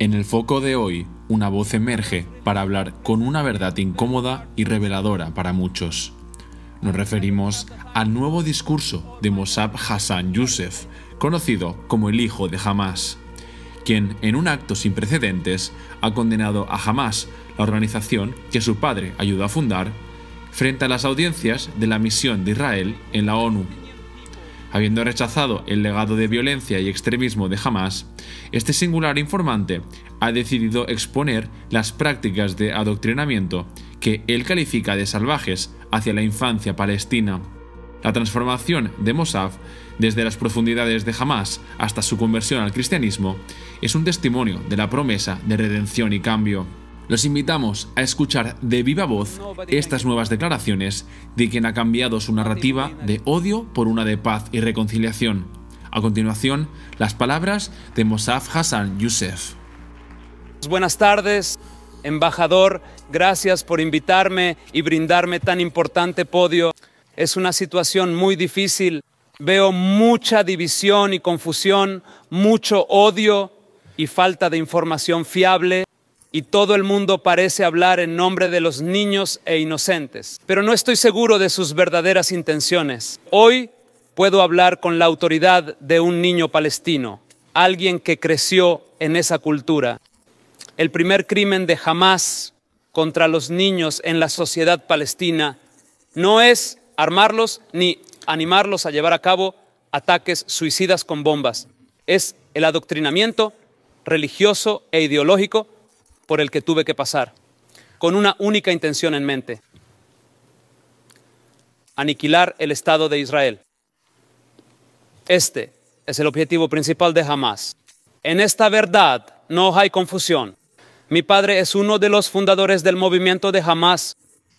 En el foco de hoy, una voz emerge para hablar con una verdad incómoda y reveladora para muchos. Nos referimos al nuevo discurso de Mossab Hassan Youssef, conocido como el hijo de Hamas, quien en un acto sin precedentes ha condenado a Hamas, la organización que su padre ayudó a fundar, frente a las audiencias de la misión de Israel en la ONU Habiendo rechazado el legado de violencia y extremismo de Hamas, este singular informante ha decidido exponer las prácticas de adoctrinamiento que él califica de salvajes hacia la infancia palestina. La transformación de Mossad desde las profundidades de Hamas hasta su conversión al cristianismo es un testimonio de la promesa de redención y cambio. Los invitamos a escuchar de viva voz estas nuevas declaraciones de quien ha cambiado su narrativa de odio por una de paz y reconciliación. A continuación, las palabras de Mossaf Hassan Youssef. Buenas tardes, embajador. Gracias por invitarme y brindarme tan importante podio. Es una situación muy difícil. Veo mucha división y confusión, mucho odio y falta de información fiable y todo el mundo parece hablar en nombre de los niños e inocentes, pero no estoy seguro de sus verdaderas intenciones. Hoy puedo hablar con la autoridad de un niño palestino, alguien que creció en esa cultura. El primer crimen de jamás contra los niños en la sociedad palestina no es armarlos ni animarlos a llevar a cabo ataques suicidas con bombas. Es el adoctrinamiento religioso e ideológico por el que tuve que pasar, con una única intención en mente, aniquilar el Estado de Israel. Este es el objetivo principal de Hamas. En esta verdad no hay confusión. Mi padre es uno de los fundadores del movimiento de Hamas.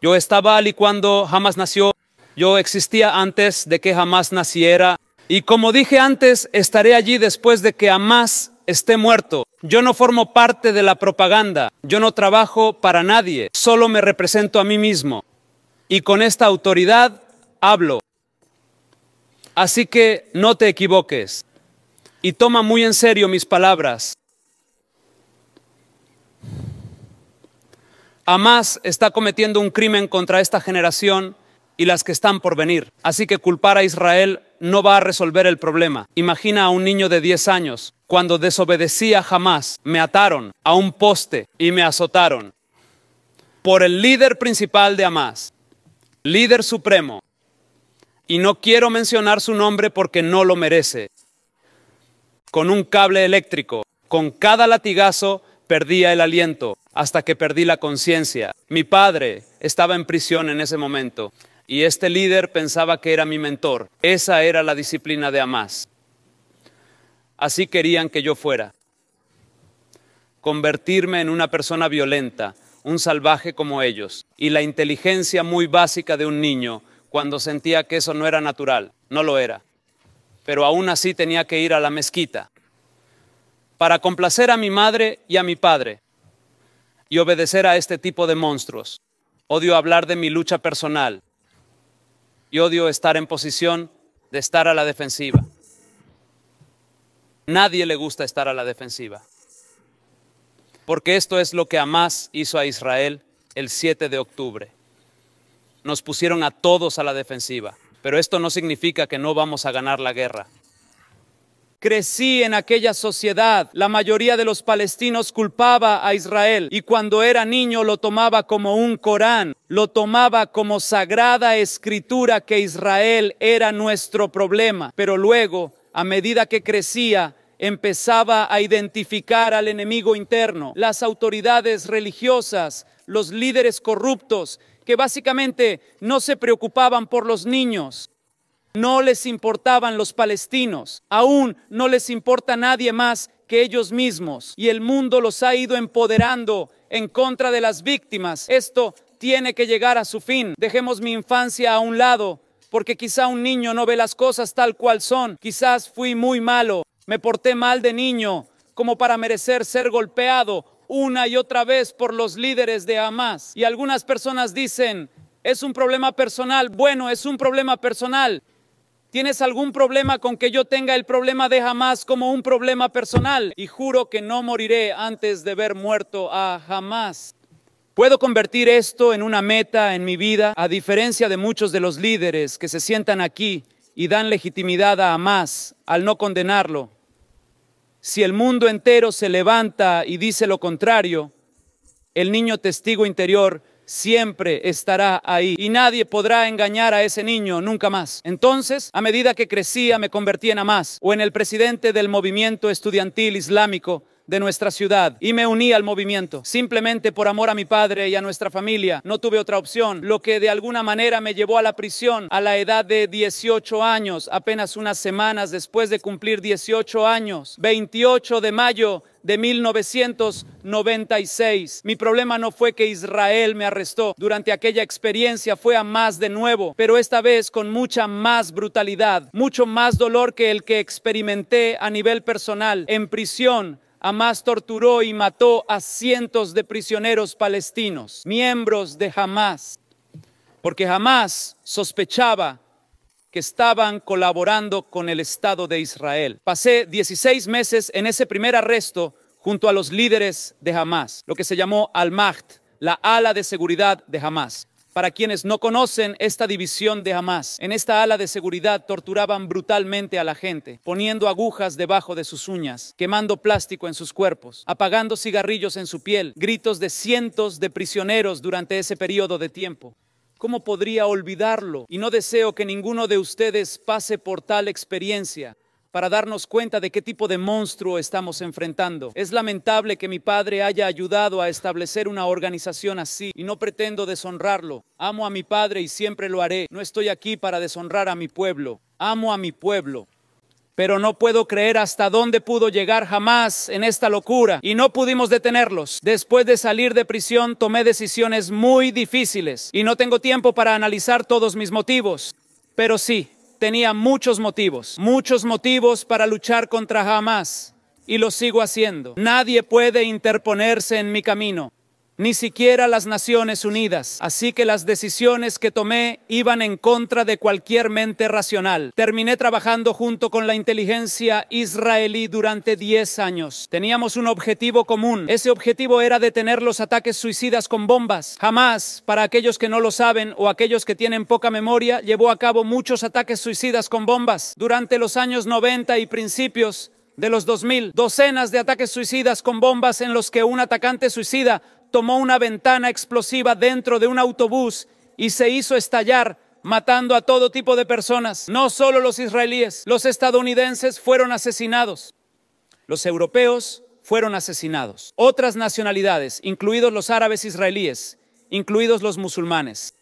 Yo estaba allí cuando Hamas nació. Yo existía antes de que Hamas naciera. Y como dije antes, estaré allí después de que Hamas esté muerto. Yo no formo parte de la propaganda, yo no trabajo para nadie, solo me represento a mí mismo. Y con esta autoridad hablo. Así que no te equivoques y toma muy en serio mis palabras. Hamas está cometiendo un crimen contra esta generación y las que están por venir. Así que culpar a Israel no va a resolver el problema. Imagina a un niño de 10 años cuando desobedecía jamás, me ataron a un poste y me azotaron. Por el líder principal de Hamas, líder supremo, y no quiero mencionar su nombre porque no lo merece, con un cable eléctrico, con cada latigazo perdía el aliento hasta que perdí la conciencia. Mi padre estaba en prisión en ese momento y este líder pensaba que era mi mentor. Esa era la disciplina de Hamas. Así querían que yo fuera. Convertirme en una persona violenta, un salvaje como ellos, y la inteligencia muy básica de un niño cuando sentía que eso no era natural, no lo era. Pero aún así tenía que ir a la mezquita para complacer a mi madre y a mi padre y obedecer a este tipo de monstruos. Odio hablar de mi lucha personal y odio estar en posición de estar a la defensiva. Nadie le gusta estar a la defensiva. Porque esto es lo que Hamas hizo a Israel el 7 de octubre. Nos pusieron a todos a la defensiva. Pero esto no significa que no vamos a ganar la guerra. Crecí en aquella sociedad. La mayoría de los palestinos culpaba a Israel y cuando era niño lo tomaba como un Corán, lo tomaba como sagrada escritura que Israel era nuestro problema. Pero luego a medida que crecía, empezaba a identificar al enemigo interno, las autoridades religiosas, los líderes corruptos, que básicamente no se preocupaban por los niños, no les importaban los palestinos, aún no les importa nadie más que ellos mismos, y el mundo los ha ido empoderando en contra de las víctimas. Esto tiene que llegar a su fin. Dejemos mi infancia a un lado porque quizá un niño no ve las cosas tal cual son. Quizás fui muy malo, me porté mal de niño, como para merecer ser golpeado una y otra vez por los líderes de Hamas. Y algunas personas dicen, es un problema personal. Bueno, es un problema personal. ¿Tienes algún problema con que yo tenga el problema de Hamas como un problema personal? Y juro que no moriré antes de ver muerto a Hamas. Puedo convertir esto en una meta en mi vida, a diferencia de muchos de los líderes que se sientan aquí y dan legitimidad a Hamas al no condenarlo. Si el mundo entero se levanta y dice lo contrario, el niño testigo interior siempre estará ahí y nadie podrá engañar a ese niño nunca más. Entonces, a medida que crecía, me convertí en Hamas o en el presidente del movimiento estudiantil islámico de nuestra ciudad y me uní al movimiento. Simplemente por amor a mi padre y a nuestra familia, no tuve otra opción, lo que de alguna manera me llevó a la prisión a la edad de 18 años, apenas unas semanas después de cumplir 18 años, 28 de mayo de 1996. Mi problema no fue que Israel me arrestó. Durante aquella experiencia fue a más de nuevo, pero esta vez con mucha más brutalidad, mucho más dolor que el que experimenté a nivel personal, en prisión, Hamas torturó y mató a cientos de prisioneros palestinos, miembros de Hamas, porque Hamas sospechaba que estaban colaborando con el Estado de Israel. Pasé 16 meses en ese primer arresto junto a los líderes de Hamas, lo que se llamó al mahd la ala de seguridad de Hamas. Para quienes no conocen esta división de Hamas, en esta ala de seguridad torturaban brutalmente a la gente, poniendo agujas debajo de sus uñas, quemando plástico en sus cuerpos, apagando cigarrillos en su piel, gritos de cientos de prisioneros durante ese periodo de tiempo. ¿Cómo podría olvidarlo? Y no deseo que ninguno de ustedes pase por tal experiencia para darnos cuenta de qué tipo de monstruo estamos enfrentando. Es lamentable que mi padre haya ayudado a establecer una organización así y no pretendo deshonrarlo. Amo a mi padre y siempre lo haré. No estoy aquí para deshonrar a mi pueblo. Amo a mi pueblo. Pero no puedo creer hasta dónde pudo llegar jamás en esta locura y no pudimos detenerlos. Después de salir de prisión tomé decisiones muy difíciles y no tengo tiempo para analizar todos mis motivos. Pero sí, tenía muchos motivos, muchos motivos para luchar contra Hamas y lo sigo haciendo. Nadie puede interponerse en mi camino ni siquiera las Naciones Unidas. Así que las decisiones que tomé iban en contra de cualquier mente racional. Terminé trabajando junto con la inteligencia israelí durante 10 años. Teníamos un objetivo común. Ese objetivo era detener los ataques suicidas con bombas. Jamás, para aquellos que no lo saben o aquellos que tienen poca memoria, llevó a cabo muchos ataques suicidas con bombas. Durante los años 90 y principios de los 2000, docenas de ataques suicidas con bombas en los que un atacante suicida tomó una ventana explosiva dentro de un autobús y se hizo estallar matando a todo tipo de personas. No solo los israelíes, los estadounidenses fueron asesinados, los europeos fueron asesinados, otras nacionalidades, incluidos los árabes israelíes, incluidos los musulmanes.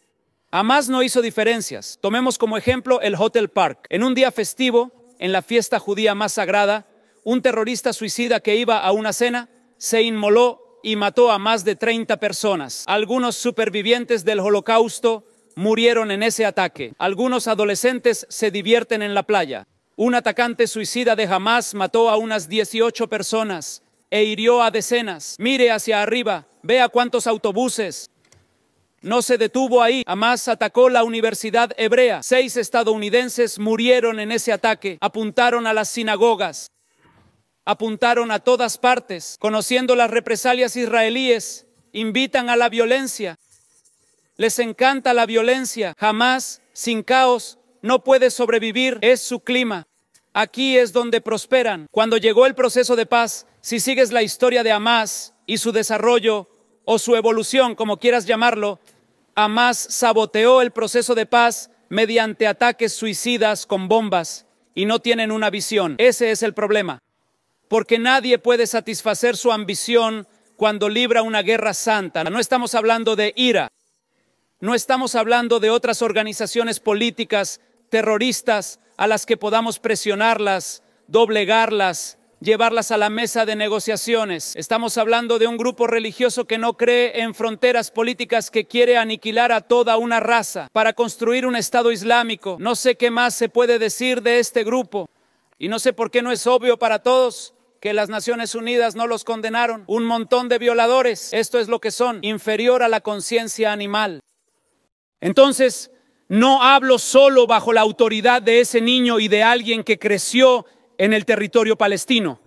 Hamas no hizo diferencias. Tomemos como ejemplo el Hotel Park. En un día festivo, en la fiesta judía más sagrada, un terrorista suicida que iba a una cena se inmoló y mató a más de 30 personas. Algunos supervivientes del holocausto murieron en ese ataque. Algunos adolescentes se divierten en la playa. Un atacante suicida de Hamas mató a unas 18 personas e hirió a decenas. Mire hacia arriba, vea cuántos autobuses. No se detuvo ahí. Hamas atacó la universidad hebrea. Seis estadounidenses murieron en ese ataque. Apuntaron a las sinagogas apuntaron a todas partes. Conociendo las represalias israelíes, invitan a la violencia. Les encanta la violencia. Jamás, sin caos, no puede sobrevivir. Es su clima. Aquí es donde prosperan. Cuando llegó el proceso de paz, si sigues la historia de Hamas y su desarrollo o su evolución, como quieras llamarlo, Hamas saboteó el proceso de paz mediante ataques suicidas con bombas y no tienen una visión. Ese es el problema porque nadie puede satisfacer su ambición cuando libra una guerra santa. No estamos hablando de IRA, no estamos hablando de otras organizaciones políticas terroristas a las que podamos presionarlas, doblegarlas, llevarlas a la mesa de negociaciones. Estamos hablando de un grupo religioso que no cree en fronteras políticas, que quiere aniquilar a toda una raza para construir un Estado islámico. No sé qué más se puede decir de este grupo y no sé por qué no es obvio para todos que las Naciones Unidas no los condenaron. Un montón de violadores. Esto es lo que son, inferior a la conciencia animal. Entonces, no hablo solo bajo la autoridad de ese niño y de alguien que creció en el territorio palestino.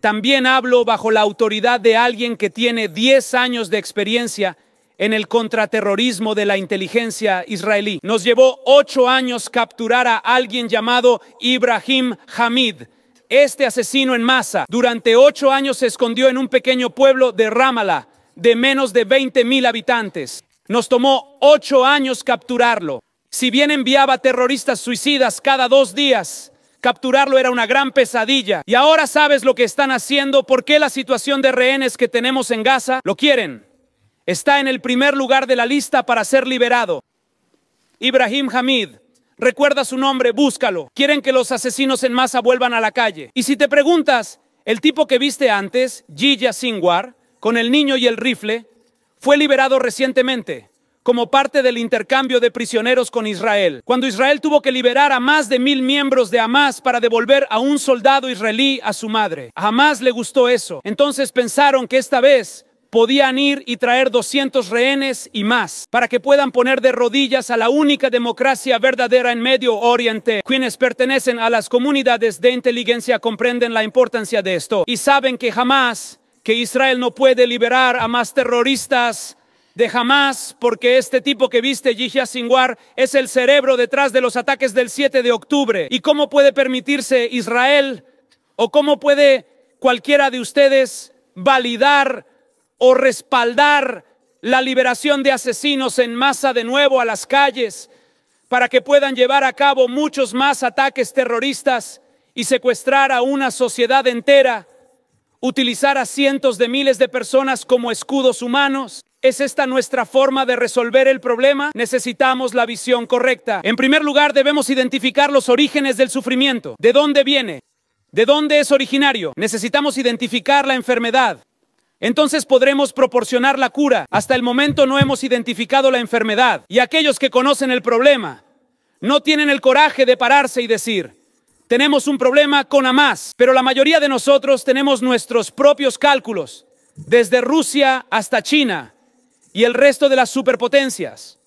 También hablo bajo la autoridad de alguien que tiene 10 años de experiencia en el contraterrorismo de la inteligencia israelí. Nos llevó ocho años capturar a alguien llamado Ibrahim Hamid, este asesino en masa durante ocho años se escondió en un pequeño pueblo de Rámala de menos de 20 mil habitantes. Nos tomó ocho años capturarlo. Si bien enviaba terroristas suicidas cada dos días, capturarlo era una gran pesadilla. Y ahora sabes lo que están haciendo, por qué la situación de rehenes que tenemos en Gaza lo quieren. Está en el primer lugar de la lista para ser liberado. Ibrahim Hamid, Recuerda su nombre, búscalo. Quieren que los asesinos en masa vuelvan a la calle. Y si te preguntas, el tipo que viste antes, Gilla Singwar, con el niño y el rifle, fue liberado recientemente como parte del intercambio de prisioneros con Israel. Cuando Israel tuvo que liberar a más de mil miembros de Hamas para devolver a un soldado israelí a su madre. A Hamas le gustó eso. Entonces pensaron que esta vez podían ir y traer 200 rehenes y más para que puedan poner de rodillas a la única democracia verdadera en Medio Oriente. Quienes pertenecen a las comunidades de inteligencia comprenden la importancia de esto y saben que jamás que Israel no puede liberar a más terroristas de jamás, porque este tipo que viste Yihya Sinwar es el cerebro detrás de los ataques del 7 de octubre. ¿Y cómo puede permitirse Israel o cómo puede cualquiera de ustedes validar o respaldar la liberación de asesinos en masa de nuevo a las calles para que puedan llevar a cabo muchos más ataques terroristas y secuestrar a una sociedad entera, utilizar a cientos de miles de personas como escudos humanos. ¿Es esta nuestra forma de resolver el problema? Necesitamos la visión correcta. En primer lugar, debemos identificar los orígenes del sufrimiento. ¿De dónde viene? ¿De dónde es originario? Necesitamos identificar la enfermedad. Entonces podremos proporcionar la cura. Hasta el momento no hemos identificado la enfermedad y aquellos que conocen el problema no tienen el coraje de pararse y decir, tenemos un problema con Hamas, pero la mayoría de nosotros tenemos nuestros propios cálculos, desde Rusia hasta China y el resto de las superpotencias.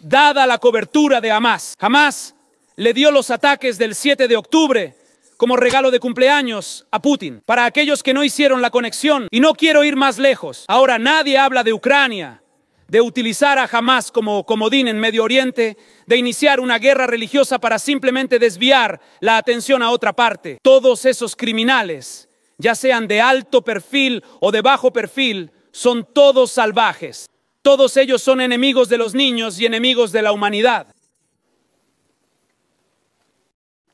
Dada la cobertura de Hamas, Hamas le dio los ataques del 7 de octubre como regalo de cumpleaños a Putin, para aquellos que no hicieron la conexión. Y no quiero ir más lejos. Ahora nadie habla de Ucrania, de utilizar a Hamas como comodín en Medio Oriente, de iniciar una guerra religiosa para simplemente desviar la atención a otra parte. Todos esos criminales, ya sean de alto perfil o de bajo perfil, son todos salvajes. Todos ellos son enemigos de los niños y enemigos de la humanidad.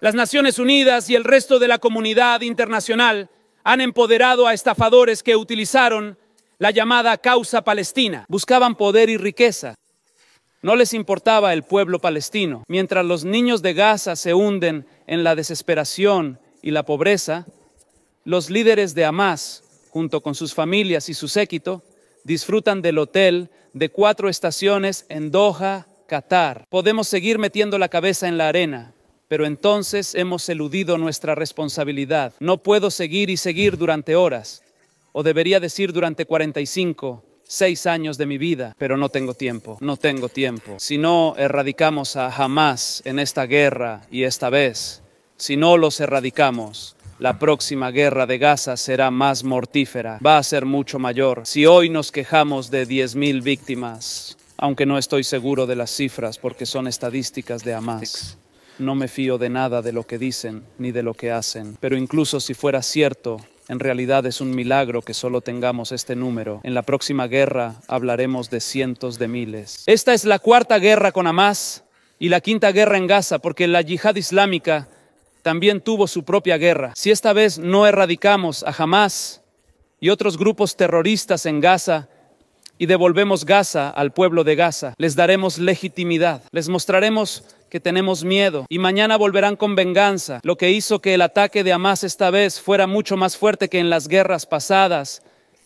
Las Naciones Unidas y el resto de la comunidad internacional han empoderado a estafadores que utilizaron la llamada causa palestina. Buscaban poder y riqueza. No les importaba el pueblo palestino. Mientras los niños de Gaza se hunden en la desesperación y la pobreza, los líderes de Hamas, junto con sus familias y su séquito, disfrutan del hotel de cuatro estaciones en Doha, Qatar. Podemos seguir metiendo la cabeza en la arena, pero entonces hemos eludido nuestra responsabilidad. No puedo seguir y seguir durante horas, o debería decir durante 45, 6 años de mi vida, pero no tengo tiempo, no tengo tiempo. Si no erradicamos a Hamas en esta guerra y esta vez, si no los erradicamos, la próxima guerra de Gaza será más mortífera, va a ser mucho mayor. Si hoy nos quejamos de 10.000 víctimas, aunque no estoy seguro de las cifras porque son estadísticas de Hamas. No me fío de nada de lo que dicen ni de lo que hacen, pero incluso si fuera cierto, en realidad es un milagro que solo tengamos este número. En la próxima guerra hablaremos de cientos de miles. Esta es la cuarta guerra con Hamas y la quinta guerra en Gaza, porque la yihad islámica también tuvo su propia guerra. Si esta vez no erradicamos a Hamas y otros grupos terroristas en Gaza, y devolvemos Gaza al pueblo de Gaza, les daremos legitimidad, les mostraremos que tenemos miedo y mañana volverán con venganza, lo que hizo que el ataque de Hamas esta vez fuera mucho más fuerte que en las guerras pasadas,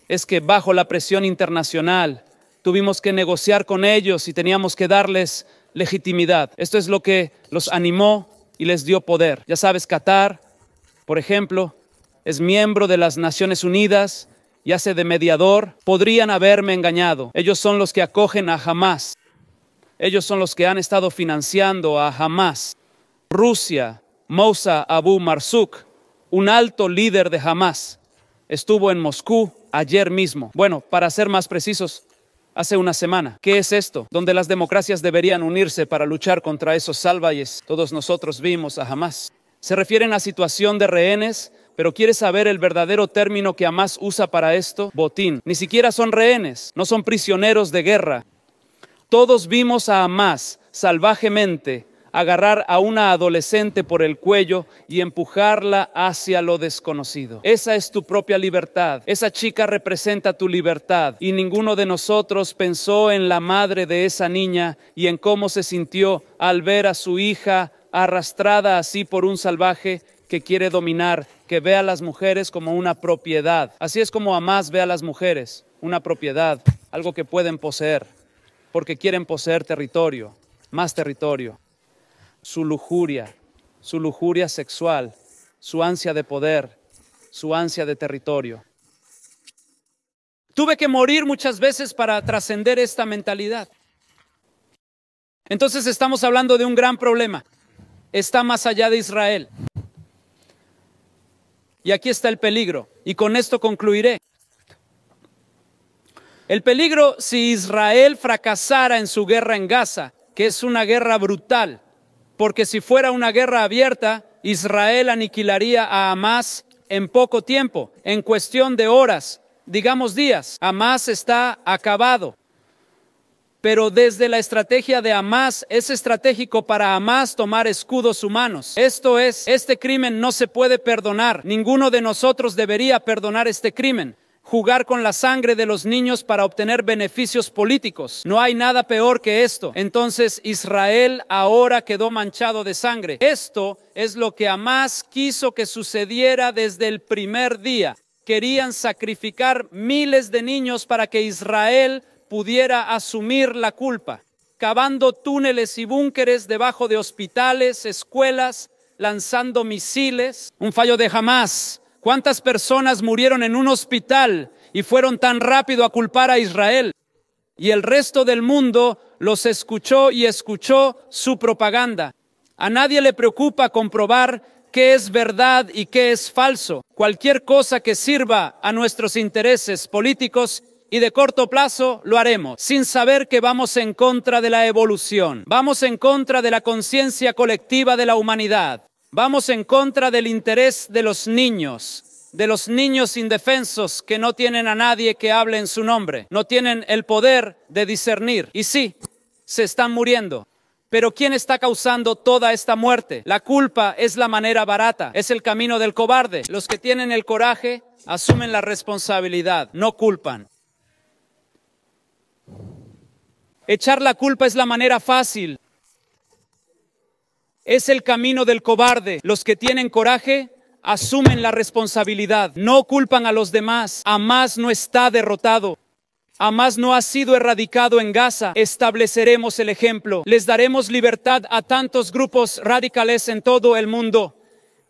es que bajo la presión internacional tuvimos que negociar con ellos y teníamos que darles legitimidad. Esto es lo que los animó y les dio poder. Ya sabes, Qatar, por ejemplo, es miembro de las Naciones Unidas y hace de mediador. Podrían haberme engañado. Ellos son los que acogen a Hamas. Ellos son los que han estado financiando a Hamas. Rusia, Moussa Abu Marzuk, un alto líder de Hamas, estuvo en Moscú ayer mismo. Bueno, para ser más precisos, hace una semana. ¿Qué es esto? Donde las democracias deberían unirse para luchar contra esos salvajes. Todos nosotros vimos a Hamas. Se refieren a situación de rehenes, pero quiere saber el verdadero término que Hamas usa para esto? Botín. Ni siquiera son rehenes, no son prisioneros de guerra. Todos vimos a Amás salvajemente agarrar a una adolescente por el cuello y empujarla hacia lo desconocido. Esa es tu propia libertad. Esa chica representa tu libertad. Y ninguno de nosotros pensó en la madre de esa niña y en cómo se sintió al ver a su hija arrastrada así por un salvaje que quiere dominar, que ve a las mujeres como una propiedad. Así es como Amás ve a las mujeres, una propiedad, algo que pueden poseer porque quieren poseer territorio, más territorio. Su lujuria, su lujuria sexual, su ansia de poder, su ansia de territorio. Tuve que morir muchas veces para trascender esta mentalidad. Entonces estamos hablando de un gran problema. Está más allá de Israel. Y aquí está el peligro. Y con esto concluiré. El peligro si Israel fracasara en su guerra en Gaza, que es una guerra brutal, porque si fuera una guerra abierta, Israel aniquilaría a Hamas en poco tiempo, en cuestión de horas, digamos días. Hamas está acabado. Pero desde la estrategia de Hamas es estratégico para Hamas tomar escudos humanos. Esto es, este crimen no se puede perdonar. Ninguno de nosotros debería perdonar este crimen jugar con la sangre de los niños para obtener beneficios políticos. No hay nada peor que esto. Entonces Israel ahora quedó manchado de sangre. Esto es lo que Hamas quiso que sucediera desde el primer día. Querían sacrificar miles de niños para que Israel pudiera asumir la culpa, cavando túneles y búnkeres debajo de hospitales, escuelas, lanzando misiles. Un fallo de Hamas ¿Cuántas personas murieron en un hospital y fueron tan rápido a culpar a Israel? Y el resto del mundo los escuchó y escuchó su propaganda. A nadie le preocupa comprobar qué es verdad y qué es falso. Cualquier cosa que sirva a nuestros intereses políticos y de corto plazo lo haremos, sin saber que vamos en contra de la evolución, vamos en contra de la conciencia colectiva de la humanidad. Vamos en contra del interés de los niños de los niños indefensos que no tienen a nadie que hable en su nombre, no tienen el poder de discernir. Y sí, se están muriendo. Pero ¿quién está causando toda esta muerte? La culpa es la manera barata, es el camino del cobarde. Los que tienen el coraje asumen la responsabilidad, no culpan. Echar la culpa es la manera fácil es el camino del cobarde. Los que tienen coraje asumen la responsabilidad, no culpan a los demás. Hamas no está derrotado. Hamas no ha sido erradicado en Gaza. Estableceremos el ejemplo. Les daremos libertad a tantos grupos radicales en todo el mundo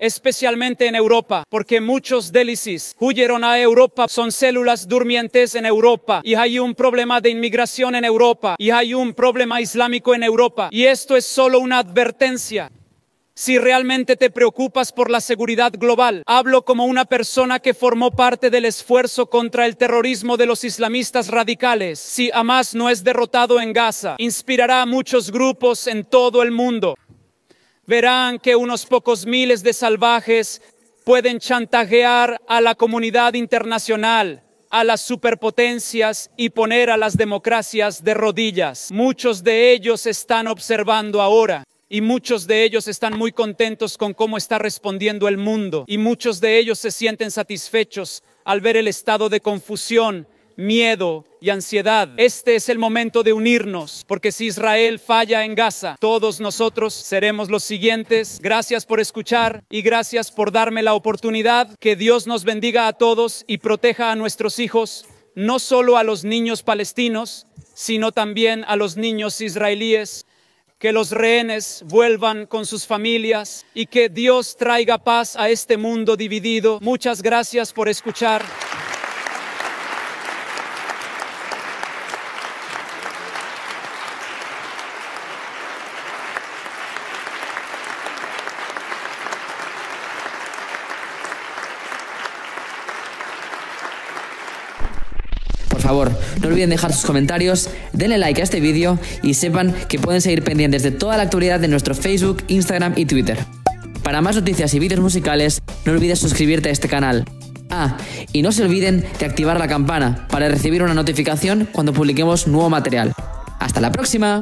especialmente en Europa, porque muchos délices huyeron a Europa, son células durmientes en Europa, y hay un problema de inmigración en Europa, y hay un problema islámico en Europa, y esto es solo una advertencia. Si realmente te preocupas por la seguridad global, hablo como una persona que formó parte del esfuerzo contra el terrorismo de los islamistas radicales. Si Hamas no es derrotado en Gaza, inspirará a muchos grupos en todo el mundo verán que unos pocos miles de salvajes pueden chantajear a la comunidad internacional, a las superpotencias y poner a las democracias de rodillas. Muchos de ellos están observando ahora. Y muchos de ellos están muy contentos con cómo está respondiendo el mundo. Y muchos de ellos se sienten satisfechos al ver el estado de confusión miedo y ansiedad. Este es el momento de unirnos, porque si Israel falla en Gaza, todos nosotros seremos los siguientes. Gracias por escuchar y gracias por darme la oportunidad. Que Dios nos bendiga a todos y proteja a nuestros hijos, no solo a los niños palestinos, sino también a los niños israelíes que los rehenes vuelvan con sus familias y que Dios traiga paz a este mundo dividido. Muchas gracias por escuchar. dejar sus comentarios, denle like a este vídeo y sepan que pueden seguir pendientes de toda la actualidad de nuestro Facebook, Instagram y Twitter. Para más noticias y vídeos musicales, no olvides suscribirte a este canal. Ah, y no se olviden de activar la campana para recibir una notificación cuando publiquemos nuevo material. ¡Hasta la próxima!